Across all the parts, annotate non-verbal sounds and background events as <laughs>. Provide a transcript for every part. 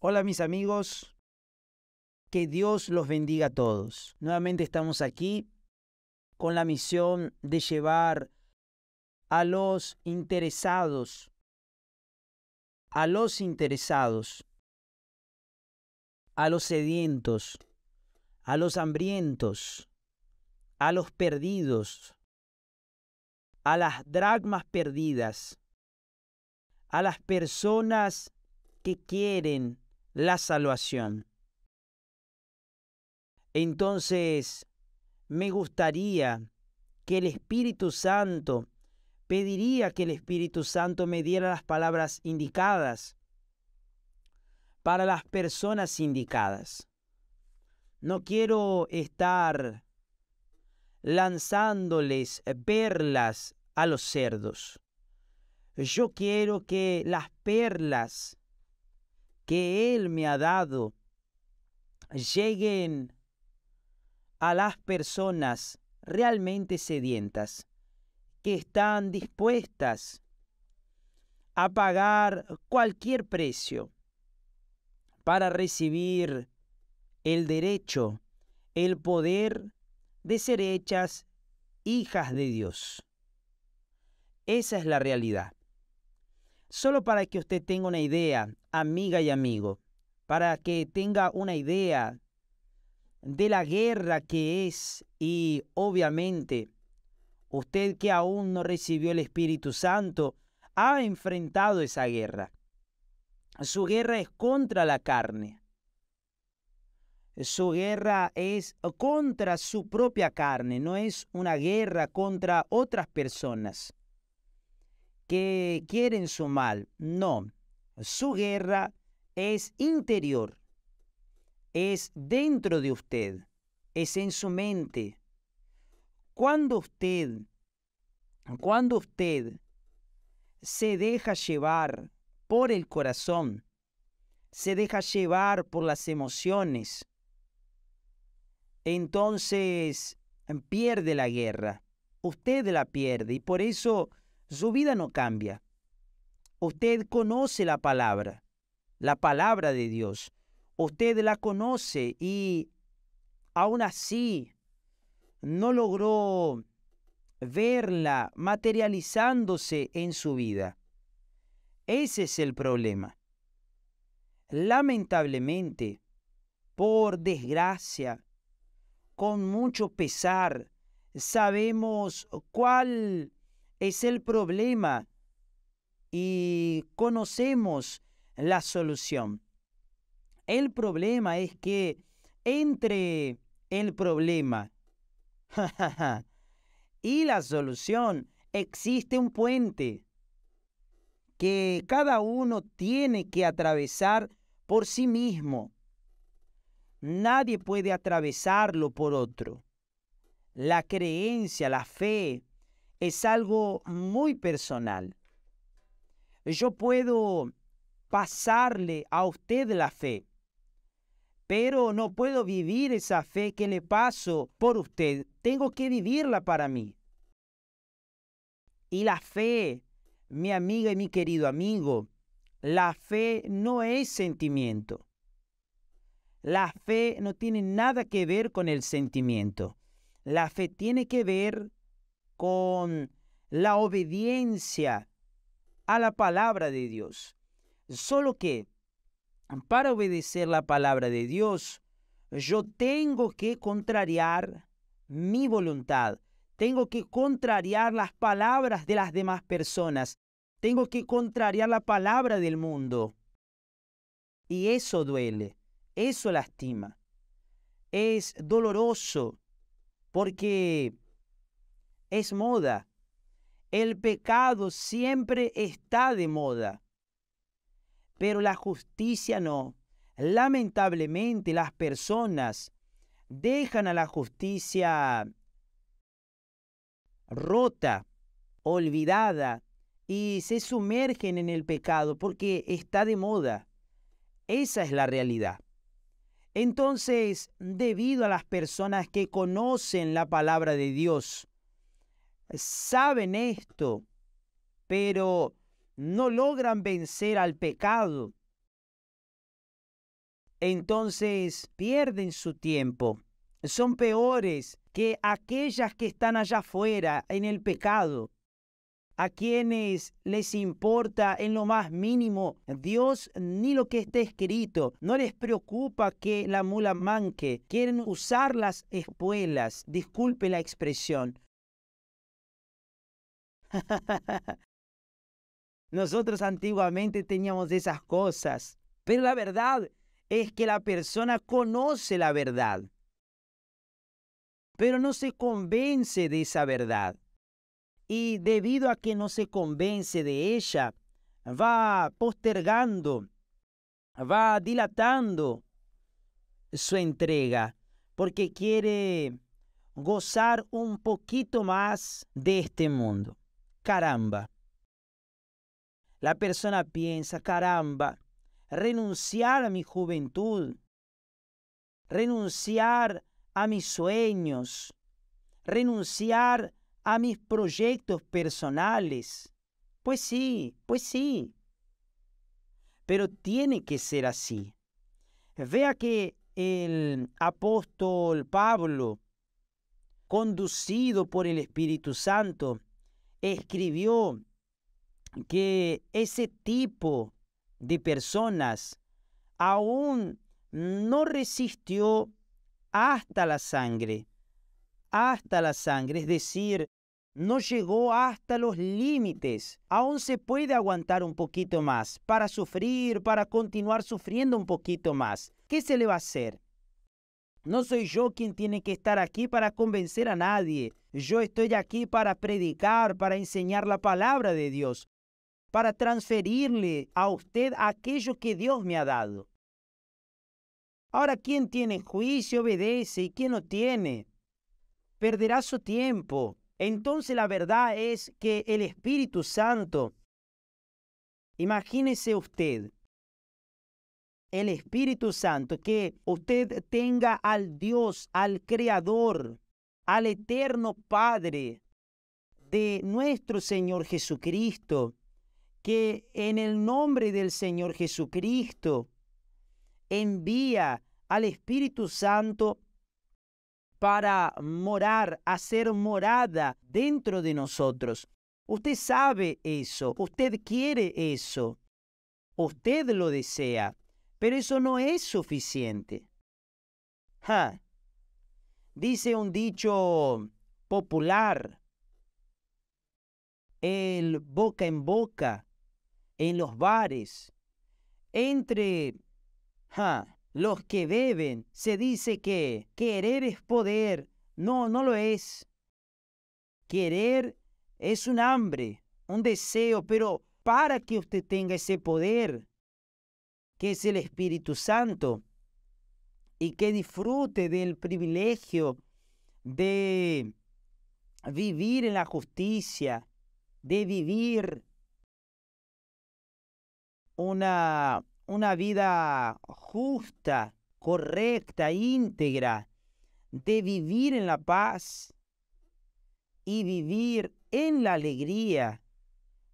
Hola mis amigos, que Dios los bendiga a todos. Nuevamente estamos aquí con la misión de llevar a los interesados, a los interesados, a los sedientos, a los hambrientos, a los perdidos, a las dragmas perdidas, a las personas que quieren la salvación. Entonces, me gustaría que el Espíritu Santo, pediría que el Espíritu Santo me diera las palabras indicadas para las personas indicadas. No quiero estar lanzándoles perlas a los cerdos. Yo quiero que las perlas que Él me ha dado lleguen a las personas realmente sedientas, que están dispuestas a pagar cualquier precio para recibir el derecho, el poder de ser hechas hijas de Dios. Esa es la realidad. Solo para que usted tenga una idea, amiga y amigo, para que tenga una idea de la guerra que es y obviamente usted que aún no recibió el Espíritu Santo ha enfrentado esa guerra. Su guerra es contra la carne. Su guerra es contra su propia carne, no es una guerra contra otras personas que quieren su mal. No, su guerra es interior, es dentro de usted, es en su mente. Cuando usted, cuando usted se deja llevar por el corazón, se deja llevar por las emociones, entonces mm, pierde la guerra, usted la pierde y por eso su vida no cambia. Usted conoce la palabra, la palabra de Dios. Usted la conoce y aún así no logró verla materializándose en su vida. Ese es el problema. Lamentablemente, por desgracia, con mucho pesar, sabemos cuál es el problema y conocemos la solución. El problema es que entre el problema <laughs> y la solución existe un puente que cada uno tiene que atravesar por sí mismo. Nadie puede atravesarlo por otro. La creencia, la fe, es algo muy personal. Yo puedo pasarle a usted la fe, pero no puedo vivir esa fe que le paso por usted. Tengo que vivirla para mí. Y la fe, mi amiga y mi querido amigo, la fe no es sentimiento. La fe no tiene nada que ver con el sentimiento. La fe tiene que ver con la obediencia a la palabra de Dios. Solo que para obedecer la palabra de Dios, yo tengo que contrariar mi voluntad, tengo que contrariar las palabras de las demás personas, tengo que contrariar la palabra del mundo. Y eso duele, eso lastima, es doloroso, porque es moda. El pecado siempre está de moda. Pero la justicia no. Lamentablemente las personas dejan a la justicia rota, olvidada, y se sumergen en el pecado porque está de moda. Esa es la realidad. Entonces, debido a las personas que conocen la palabra de Dios, saben esto, pero no logran vencer al pecado. Entonces pierden su tiempo. Son peores que aquellas que están allá afuera en el pecado, a quienes les importa en lo más mínimo Dios ni lo que esté escrito. No les preocupa que la mula manque. Quieren usar las espuelas, disculpe la expresión, <laughs> Nosotros antiguamente teníamos esas cosas, pero la verdad es que la persona conoce la verdad, pero no se convence de esa verdad. Y debido a que no se convence de ella, va postergando, va dilatando su entrega, porque quiere gozar un poquito más de este mundo caramba. La persona piensa, caramba, renunciar a mi juventud, renunciar a mis sueños, renunciar a mis proyectos personales. Pues sí, pues sí. Pero tiene que ser así. Vea que el apóstol Pablo, conducido por el Espíritu Santo, escribió que ese tipo de personas aún no resistió hasta la sangre, hasta la sangre, es decir, no llegó hasta los límites. Aún se puede aguantar un poquito más para sufrir, para continuar sufriendo un poquito más. ¿Qué se le va a hacer? No soy yo quien tiene que estar aquí para convencer a nadie. Yo estoy aquí para predicar, para enseñar la palabra de Dios, para transferirle a usted aquello que Dios me ha dado. Ahora, ¿quién tiene juicio obedece y quién no tiene, perderá su tiempo. Entonces la verdad es que el Espíritu Santo, imagínese usted, el Espíritu Santo, que usted tenga al Dios, al Creador, al Eterno Padre de nuestro Señor Jesucristo, que en el nombre del Señor Jesucristo envía al Espíritu Santo para morar, hacer morada dentro de nosotros. Usted sabe eso, usted quiere eso, usted lo desea. Pero eso no es suficiente. Dice un dicho popular, el boca en boca, en los bares, entre los que beben, se dice que querer es poder. No, no lo es. Querer es un hambre, un deseo, pero para que usted tenga ese poder, que es el Espíritu Santo, y que disfrute del privilegio de vivir en la justicia, de vivir una, una vida justa, correcta, íntegra, de vivir en la paz y vivir en la alegría,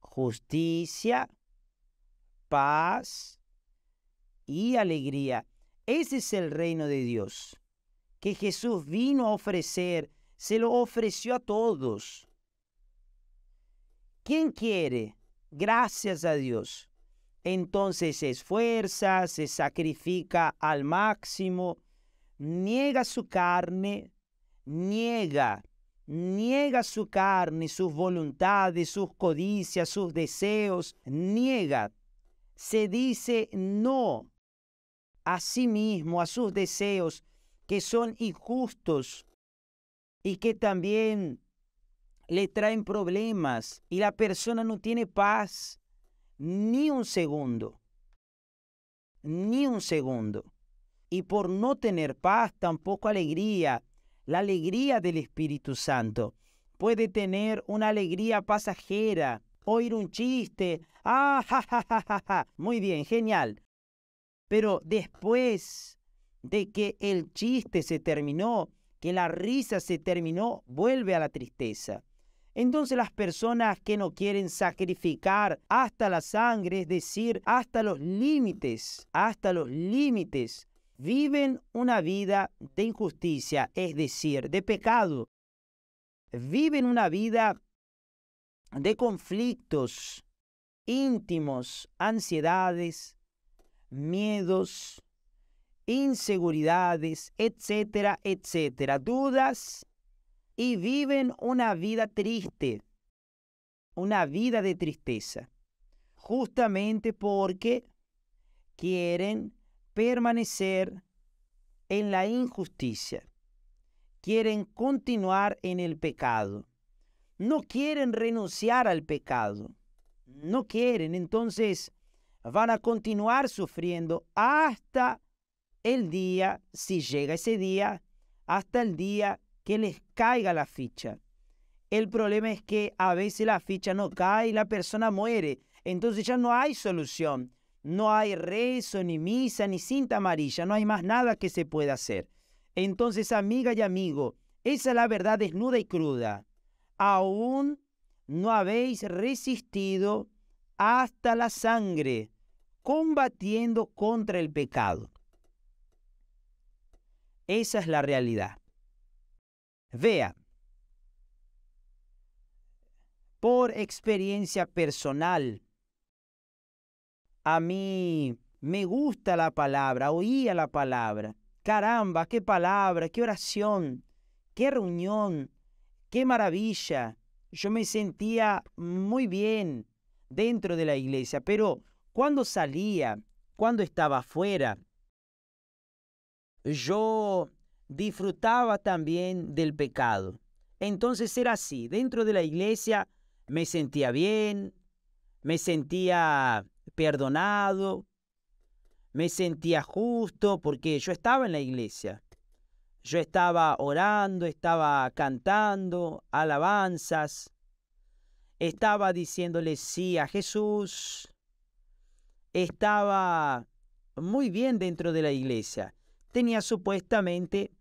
justicia, paz y alegría. Ese es el reino de Dios, que Jesús vino a ofrecer, se lo ofreció a todos. ¿Quién quiere? Gracias a Dios. Entonces se esfuerza, se sacrifica al máximo, niega su carne, niega, niega su carne, sus voluntades, sus codicias, sus deseos, niega. Se dice no a sí mismo, a sus deseos, que son injustos y que también le traen problemas y la persona no tiene paz ni un segundo, ni un segundo. Y por no tener paz, tampoco alegría, la alegría del Espíritu Santo. Puede tener una alegría pasajera, oír un chiste, ah, ja, ja, ja, ja, muy bien, genial, pero después de que el chiste se terminó, que la risa se terminó, vuelve a la tristeza. Entonces las personas que no quieren sacrificar hasta la sangre, es decir, hasta los límites, hasta los límites, viven una vida de injusticia, es decir, de pecado. Viven una vida de conflictos íntimos, ansiedades, miedos, inseguridades, etcétera, etcétera, dudas y viven una vida triste, una vida de tristeza, justamente porque quieren permanecer en la injusticia, quieren continuar en el pecado, no quieren renunciar al pecado, no quieren, entonces van a continuar sufriendo hasta el día, si llega ese día, hasta el día que les caiga la ficha. El problema es que a veces la ficha no cae y la persona muere. Entonces ya no hay solución. No hay rezo, ni misa, ni cinta amarilla. No hay más nada que se pueda hacer. Entonces, amiga y amigo, esa es la verdad desnuda y cruda. Aún no habéis resistido hasta la sangre combatiendo contra el pecado. Esa es la realidad. Vea, por experiencia personal, a mí me gusta la palabra, oía la palabra. Caramba, qué palabra, qué oración, qué reunión, qué maravilla. Yo me sentía muy bien dentro de la iglesia, pero cuando salía, cuando estaba afuera. Yo disfrutaba también del pecado. Entonces era así, dentro de la iglesia me sentía bien, me sentía perdonado, me sentía justo porque yo estaba en la iglesia. Yo estaba orando, estaba cantando alabanzas, estaba diciéndole sí a Jesús, estaba muy bien dentro de la iglesia. Tenía supuestamente,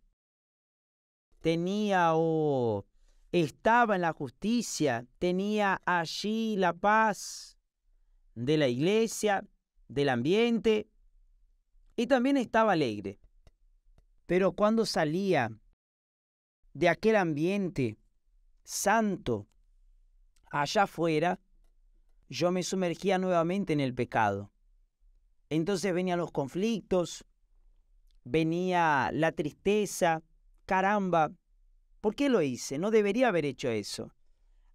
tenía o estaba en la justicia, tenía allí la paz de la iglesia, del ambiente, y también estaba alegre. Pero cuando salía de aquel ambiente santo allá afuera, yo me sumergía nuevamente en el pecado. Entonces venían los conflictos, venía la tristeza, caramba, ¿por qué lo hice? No debería haber hecho eso.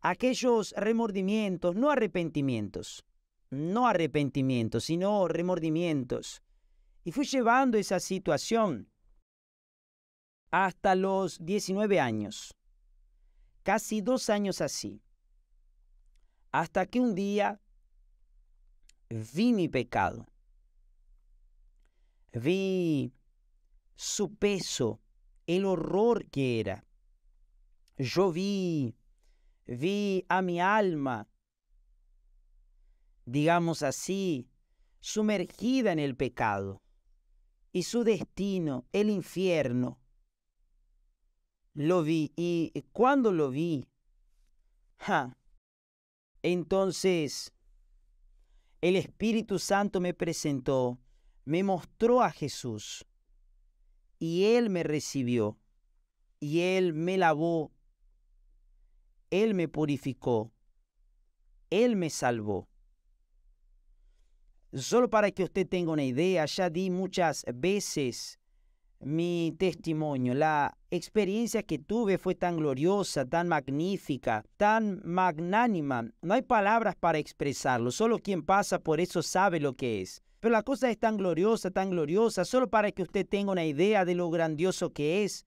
Aquellos remordimientos, no arrepentimientos, no arrepentimientos, sino remordimientos. Y fui llevando esa situación hasta los 19 años, casi dos años así, hasta que un día vi mi pecado vi su peso, el horror que era. Yo vi, vi a mi alma, digamos así, sumergida en el pecado y su destino, el infierno. Lo vi y cuando lo vi, entonces el Espíritu Santo me presentó me mostró a Jesús y Él me recibió y Él me lavó, Él me purificó, Él me salvó. Solo para que usted tenga una idea, ya di muchas veces mi testimonio. La experiencia que tuve fue tan gloriosa, tan magnífica, tan magnánima. No hay palabras para expresarlo. Solo quien pasa por eso sabe lo que es. Pero la cosa es tan gloriosa, tan gloriosa, solo para que usted tenga una idea de lo grandioso que es.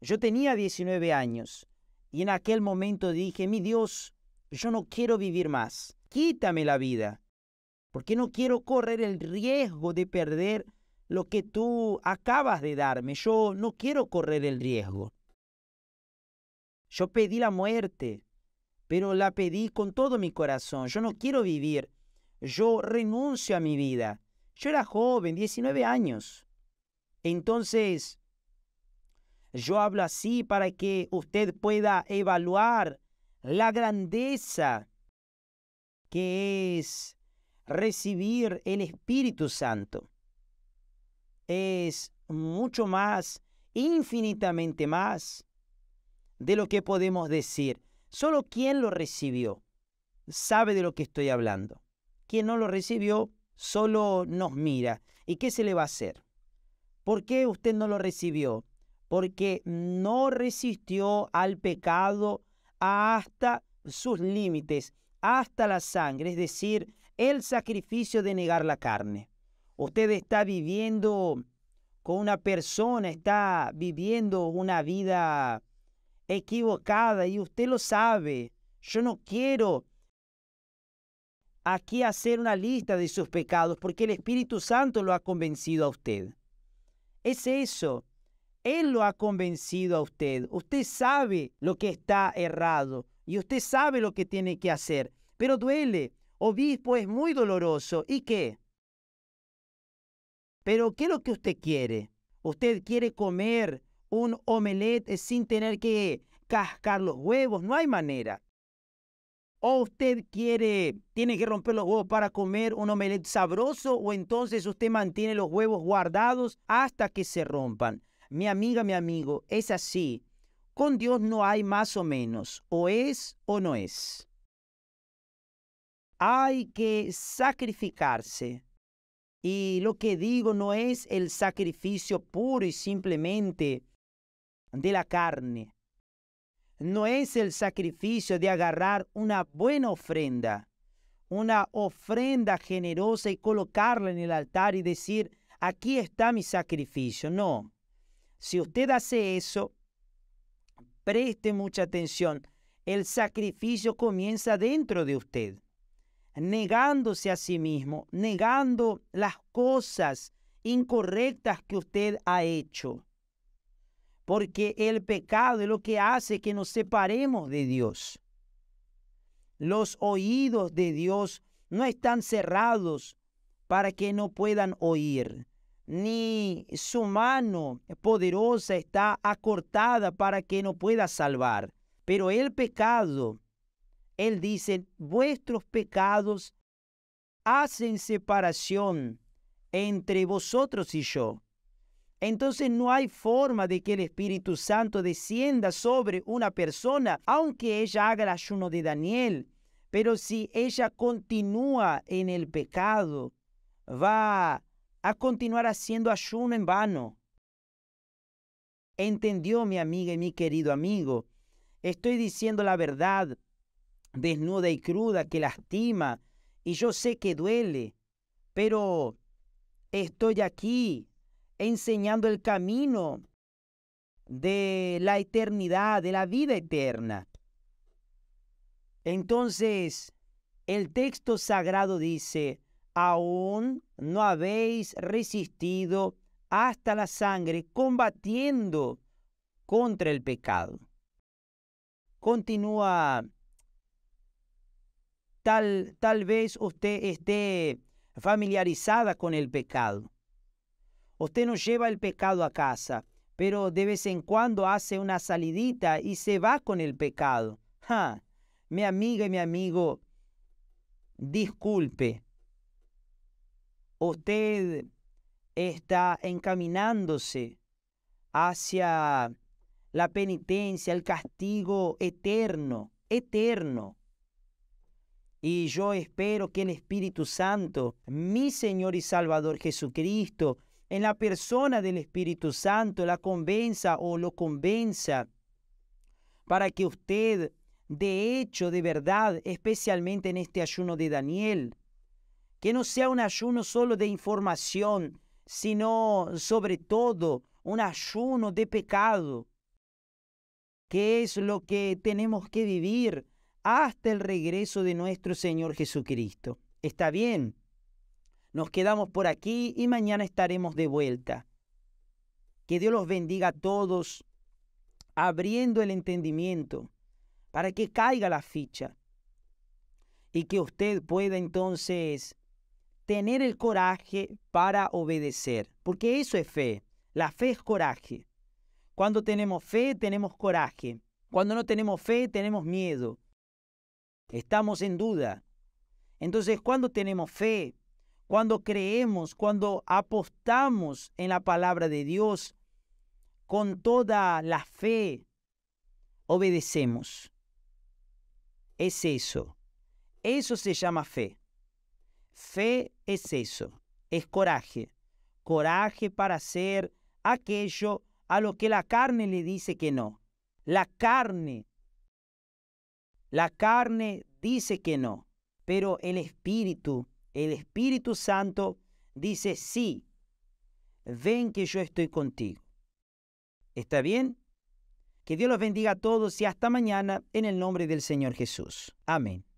Yo tenía 19 años y en aquel momento dije, mi Dios, yo no quiero vivir más, quítame la vida, porque no quiero correr el riesgo de perder lo que tú acabas de darme, yo no quiero correr el riesgo. Yo pedí la muerte, pero la pedí con todo mi corazón, yo no quiero vivir, yo renuncio a mi vida. Yo era joven, 19 años. Entonces, yo hablo así para que usted pueda evaluar la grandeza que es recibir el Espíritu Santo. Es mucho más, infinitamente más de lo que podemos decir. Solo quien lo recibió sabe de lo que estoy hablando. Quien no lo recibió solo nos mira. ¿Y qué se le va a hacer? ¿Por qué usted no lo recibió? Porque no resistió al pecado hasta sus límites, hasta la sangre, es decir, el sacrificio de negar la carne. Usted está viviendo con una persona, está viviendo una vida equivocada y usted lo sabe. Yo no quiero aquí hacer una lista de sus pecados porque el Espíritu Santo lo ha convencido a usted. Es eso. Él lo ha convencido a usted. Usted sabe lo que está errado y usted sabe lo que tiene que hacer. Pero duele. Obispo es muy doloroso. ¿Y qué? Pero ¿qué es lo que usted quiere? Usted quiere comer un omelette sin tener que cascar los huevos. No hay manera. ¿O usted quiere, tiene que romper los huevos para comer un omelette sabroso o entonces usted mantiene los huevos guardados hasta que se rompan? Mi amiga, mi amigo, es así. Con Dios no hay más o menos, o es o no es. Hay que sacrificarse. Y lo que digo no es el sacrificio puro y simplemente de la carne, no es el sacrificio de agarrar una buena ofrenda, una ofrenda generosa y colocarla en el altar y decir, aquí está mi sacrificio. No. Si usted hace eso, preste mucha atención. El sacrificio comienza dentro de usted, negándose a sí mismo, negando las cosas incorrectas que usted ha hecho porque el pecado es lo que hace que nos separemos de Dios. Los oídos de Dios no están cerrados para que no puedan oír, ni su mano poderosa está acortada para que no pueda salvar. Pero el pecado, Él dice, vuestros pecados hacen separación entre vosotros y yo. Entonces no hay forma de que el Espíritu Santo descienda sobre una persona, aunque ella haga el ayuno de Daniel. Pero si ella continúa en el pecado, va a continuar haciendo ayuno en vano. ¿Entendió mi amiga y mi querido amigo? Estoy diciendo la verdad desnuda y cruda que lastima, y yo sé que duele, pero estoy aquí enseñando el camino de la eternidad, de la vida eterna. Entonces, el texto sagrado dice, aún no habéis resistido hasta la sangre combatiendo contra el pecado. Continúa, tal, tal vez usted esté familiarizada con el pecado. Usted no lleva el pecado a casa, pero de vez en cuando hace una salidita y se va con el pecado. mi amiga y mi amigo, disculpe. Usted está encaminándose hacia la penitencia, el castigo eterno, eterno. Y yo espero que el Espíritu Santo, mi Señor y Salvador Jesucristo, en la persona del Espíritu Santo, la convenza o lo convenza para que usted, de hecho, de verdad, especialmente en este ayuno de Daniel, que no sea un ayuno solo de información, sino sobre todo un ayuno de pecado, que es lo que tenemos que vivir hasta el regreso de nuestro Señor Jesucristo. Está bien, nos quedamos por aquí y mañana estaremos de vuelta. Que Dios los bendiga a todos, abriendo el entendimiento para que caiga la ficha y que usted pueda entonces tener el coraje para obedecer, porque eso es fe. La fe es coraje. Cuando tenemos fe, tenemos coraje. Cuando no tenemos fe, tenemos miedo. Estamos en duda. Entonces, cuando tenemos fe, cuando creemos, cuando apostamos en la palabra de Dios, con toda la fe, obedecemos. Es eso. Eso se llama fe. Fe es eso. Es coraje. Coraje para hacer aquello a lo que la carne le dice que no. La carne. La carne dice que no, pero el espíritu el Espíritu Santo dice, sí, ven que yo estoy contigo. ¿Está bien? Que Dios los bendiga a todos y hasta mañana en el nombre del Señor Jesús. Amén.